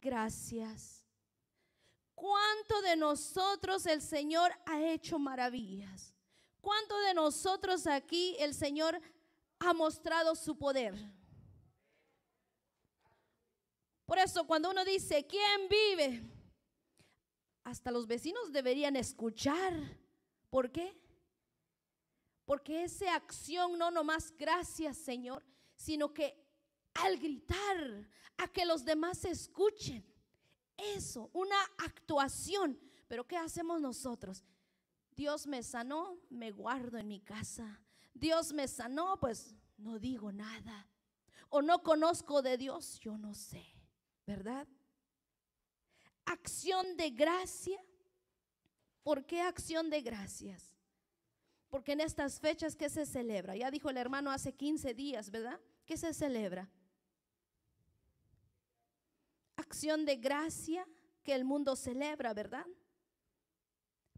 gracias. ¿Cuánto de nosotros el Señor ha hecho maravillas? ¿Cuánto de nosotros aquí el Señor ha mostrado su poder? Por eso cuando uno dice, ¿quién vive? Hasta los vecinos deberían escuchar. ¿Por qué? Porque esa acción no nomás gracias Señor, sino que al gritar, a que los demás escuchen. Eso, una actuación. Pero ¿qué hacemos nosotros? Dios me sanó, me guardo en mi casa. Dios me sanó, pues no digo nada. O no conozco de Dios, yo no sé, ¿verdad? Acción de gracia. ¿Por qué acción de gracias? Porque en estas fechas, ¿qué se celebra? Ya dijo el hermano hace 15 días, ¿verdad? ¿Qué se celebra? acción de gracia que el mundo celebra, ¿verdad?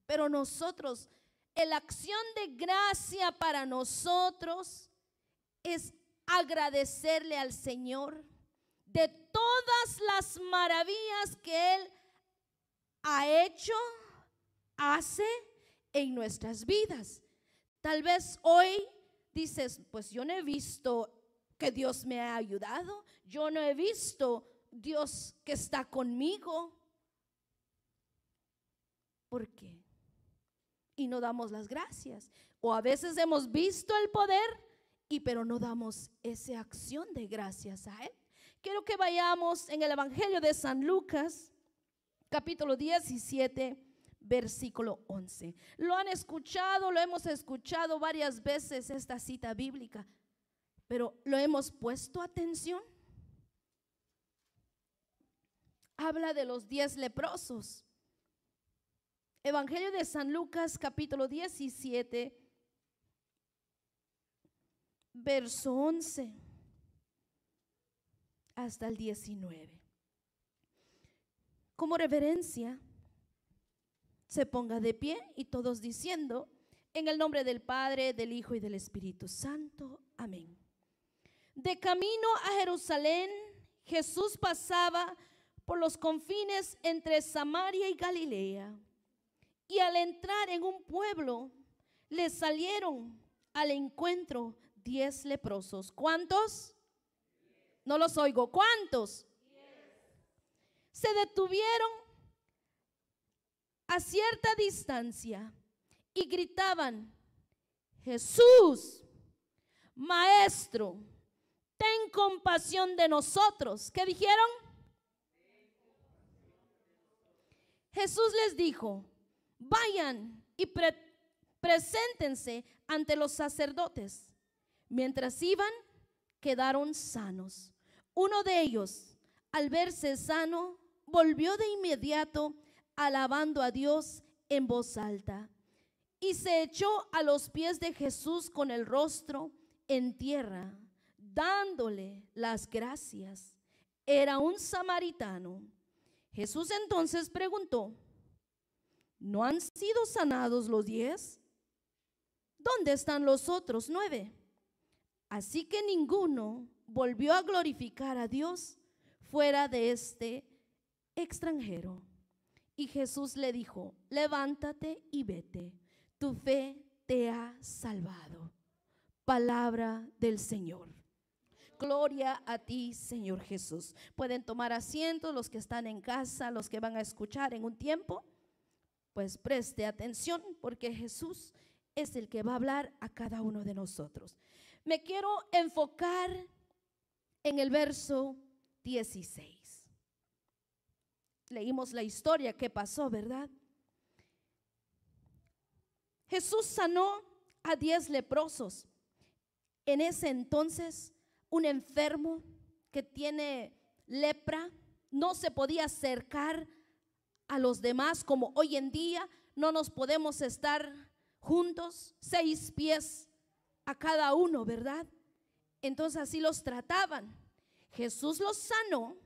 Pero nosotros, la acción de gracia para nosotros es agradecerle al Señor de todas las maravillas que Él ha hecho, hace en nuestras vidas. Tal vez hoy dices, pues yo no he visto que Dios me ha ayudado, yo no he visto Dios que está conmigo. ¿Por qué? Y no damos las gracias. O a veces hemos visto el poder y pero no damos esa acción de gracias a él. Quiero que vayamos en el Evangelio de San Lucas, capítulo 17 versículo 11. Lo han escuchado, lo hemos escuchado varias veces esta cita bíblica, pero ¿lo hemos puesto atención? habla de los diez leprosos. Evangelio de San Lucas capítulo 17, verso 11 hasta el 19. Como reverencia, se ponga de pie y todos diciendo, en el nombre del Padre, del Hijo y del Espíritu Santo. Amén. De camino a Jerusalén, Jesús pasaba por los confines entre Samaria y Galilea. Y al entrar en un pueblo, le salieron al encuentro diez leprosos. ¿Cuántos? No los oigo. ¿Cuántos? Se detuvieron a cierta distancia y gritaban, Jesús, Maestro, ten compasión de nosotros. ¿Qué dijeron? Jesús les dijo, vayan y preséntense ante los sacerdotes. Mientras iban, quedaron sanos. Uno de ellos, al verse sano, volvió de inmediato alabando a Dios en voz alta y se echó a los pies de Jesús con el rostro en tierra, dándole las gracias. Era un samaritano. Jesús entonces preguntó, ¿no han sido sanados los diez? ¿Dónde están los otros nueve? Así que ninguno volvió a glorificar a Dios fuera de este extranjero. Y Jesús le dijo, levántate y vete, tu fe te ha salvado. Palabra del Señor. Gloria a ti, Señor Jesús. Pueden tomar asiento los que están en casa, los que van a escuchar en un tiempo. Pues preste atención porque Jesús es el que va a hablar a cada uno de nosotros. Me quiero enfocar en el verso 16. Leímos la historia que pasó, ¿verdad? Jesús sanó a diez leprosos. En ese entonces un enfermo que tiene lepra no se podía acercar a los demás como hoy en día no nos podemos estar juntos, seis pies a cada uno, ¿verdad? Entonces así los trataban. Jesús los sanó,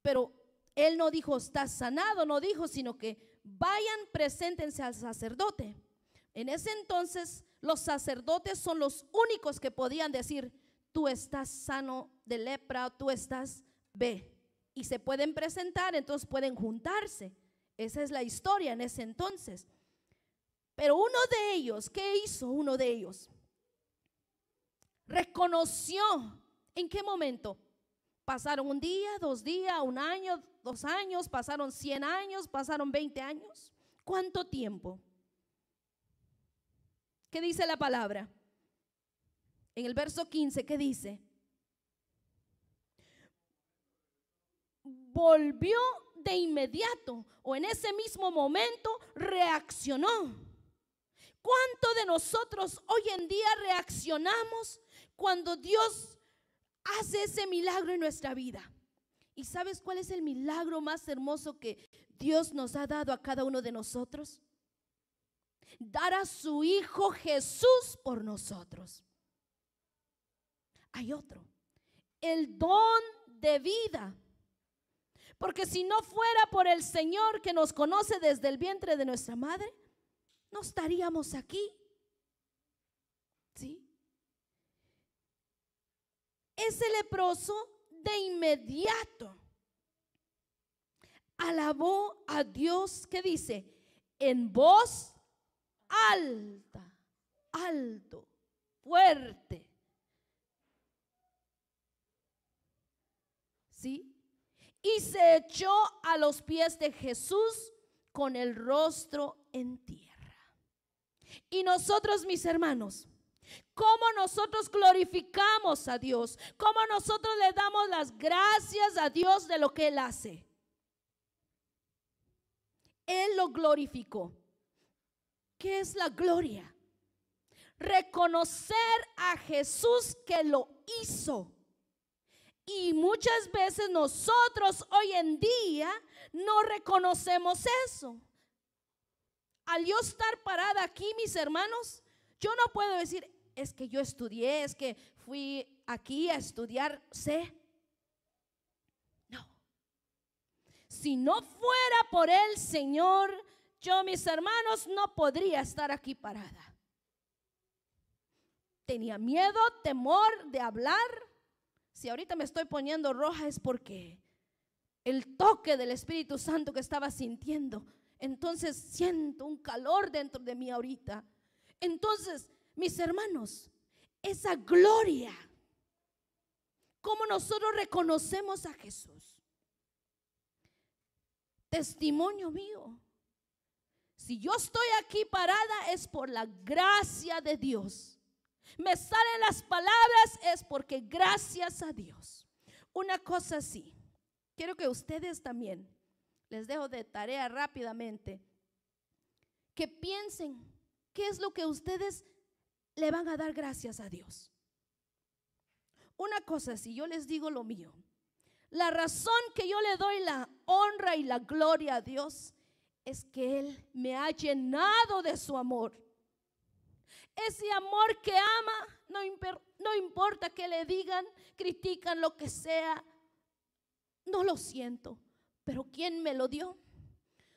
pero él no dijo, está sanado, no dijo, sino que vayan, preséntense al sacerdote. En ese entonces los sacerdotes son los únicos que podían decir, tú estás sano de lepra, tú estás B. Y se pueden presentar, entonces pueden juntarse. Esa es la historia en ese entonces. Pero uno de ellos, ¿qué hizo uno de ellos? Reconoció en qué momento. Pasaron un día, dos días, un año, dos años, pasaron 100 años, pasaron 20 años. ¿Cuánto tiempo? ¿Qué dice la palabra? en el verso 15 qué dice, volvió de inmediato o en ese mismo momento reaccionó. ¿Cuánto de nosotros hoy en día reaccionamos cuando Dios hace ese milagro en nuestra vida? ¿Y sabes cuál es el milagro más hermoso que Dios nos ha dado a cada uno de nosotros? Dar a su Hijo Jesús por nosotros hay otro. El don de vida. Porque si no fuera por el Señor que nos conoce desde el vientre de nuestra madre, no estaríamos aquí. ¿Sí? Ese leproso de inmediato alabó a Dios que dice, en voz alta, alto, fuerte. Y se echó a los pies de Jesús con el rostro en tierra. Y nosotros, mis hermanos, cómo nosotros glorificamos a Dios, cómo nosotros le damos las gracias a Dios de lo que Él hace. Él lo glorificó. ¿Qué es la gloria? Reconocer a Jesús que lo hizo. Y muchas veces nosotros hoy en día no reconocemos eso. Al yo estar parada aquí, mis hermanos, yo no puedo decir, es que yo estudié, es que fui aquí a estudiar, sé. No. Si no fuera por el Señor, yo, mis hermanos, no podría estar aquí parada. Tenía miedo, temor de hablar si ahorita me estoy poniendo roja es porque el toque del Espíritu Santo que estaba sintiendo. Entonces siento un calor dentro de mí ahorita. Entonces, mis hermanos, esa gloria, como nosotros reconocemos a Jesús. Testimonio mío, si yo estoy aquí parada es por la gracia de Dios me salen las palabras es porque gracias a Dios. Una cosa así, quiero que ustedes también, les dejo de tarea rápidamente, que piensen qué es lo que ustedes le van a dar gracias a Dios. Una cosa así, yo les digo lo mío. La razón que yo le doy la honra y la gloria a Dios es que Él me ha llenado de su amor ese amor que ama, no, importa que le digan, critican, lo que sea, no lo siento. Pero ¿quién me lo dio?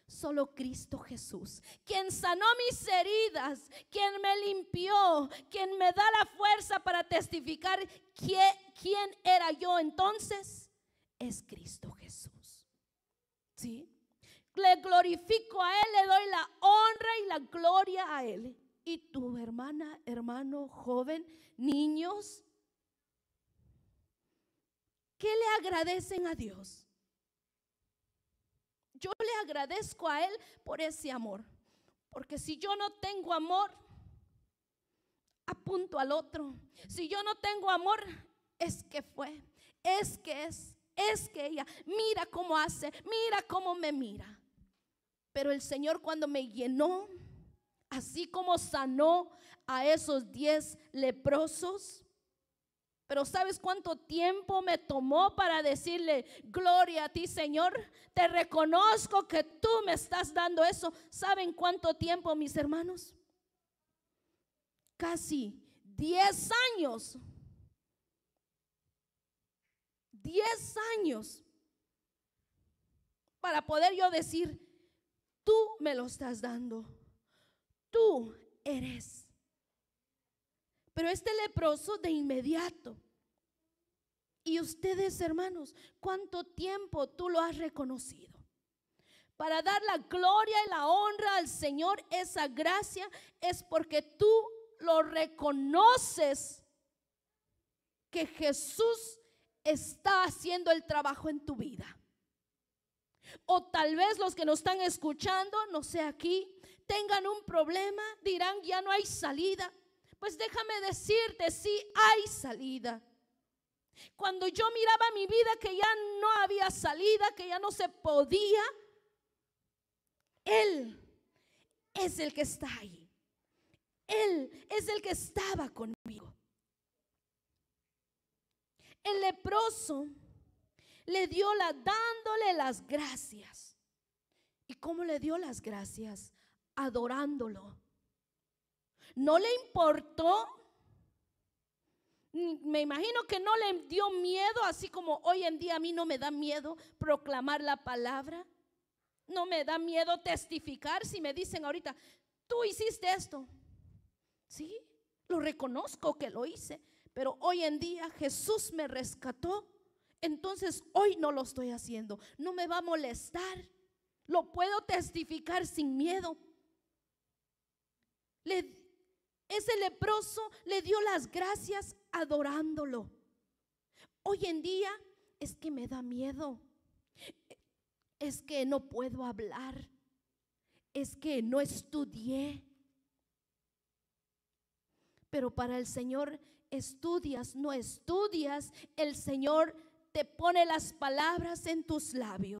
Solo Cristo Jesús, quien sanó mis heridas, quien me limpió, quien me da la fuerza para testificar quién, quién era yo entonces, es Cristo Jesús. ¿Sí? Le glorifico a Él, le doy la honra y la gloria a Él y tu hermana, hermano, joven, niños, ¿qué le agradecen a Dios? Yo le agradezco a Él por ese amor, porque si yo no tengo amor, apunto al otro. Si yo no tengo amor, es que fue, es que es, es que ella, mira cómo hace, mira cómo me mira. Pero el Señor cuando me llenó así como sanó a esos diez leprosos. Pero ¿sabes cuánto tiempo me tomó para decirle, gloria a ti Señor? Te reconozco que tú me estás dando eso. ¿Saben cuánto tiempo, mis hermanos? Casi 10 años. 10 años para poder yo decir, tú me lo estás dando tú eres. Pero este leproso de inmediato. Y ustedes, hermanos, ¿cuánto tiempo tú lo has reconocido? Para dar la gloria y la honra al Señor, esa gracia es porque tú lo reconoces que Jesús está haciendo el trabajo en tu vida. O tal vez los que nos están escuchando, no sé aquí, tengan un problema, dirán, ya no hay salida. Pues déjame decirte, sí hay salida. Cuando yo miraba mi vida que ya no había salida, que ya no se podía, Él es el que está ahí. Él es el que estaba conmigo. El leproso le dio la dándole las gracias. ¿Y cómo le dio las gracias? adorándolo. No le importó, me imagino que no le dio miedo, así como hoy en día a mí no me da miedo proclamar la palabra. No me da miedo testificar si me dicen ahorita, tú hiciste esto. Sí, lo reconozco que lo hice, pero hoy en día Jesús me rescató. Entonces hoy no lo estoy haciendo. No me va a molestar. Lo puedo testificar sin miedo ese leproso le dio las gracias adorándolo. Hoy en día es que me da miedo. Es que no puedo hablar. Es que no estudié. Pero para el Señor estudias, no estudias. El Señor te pone las palabras en tus labios.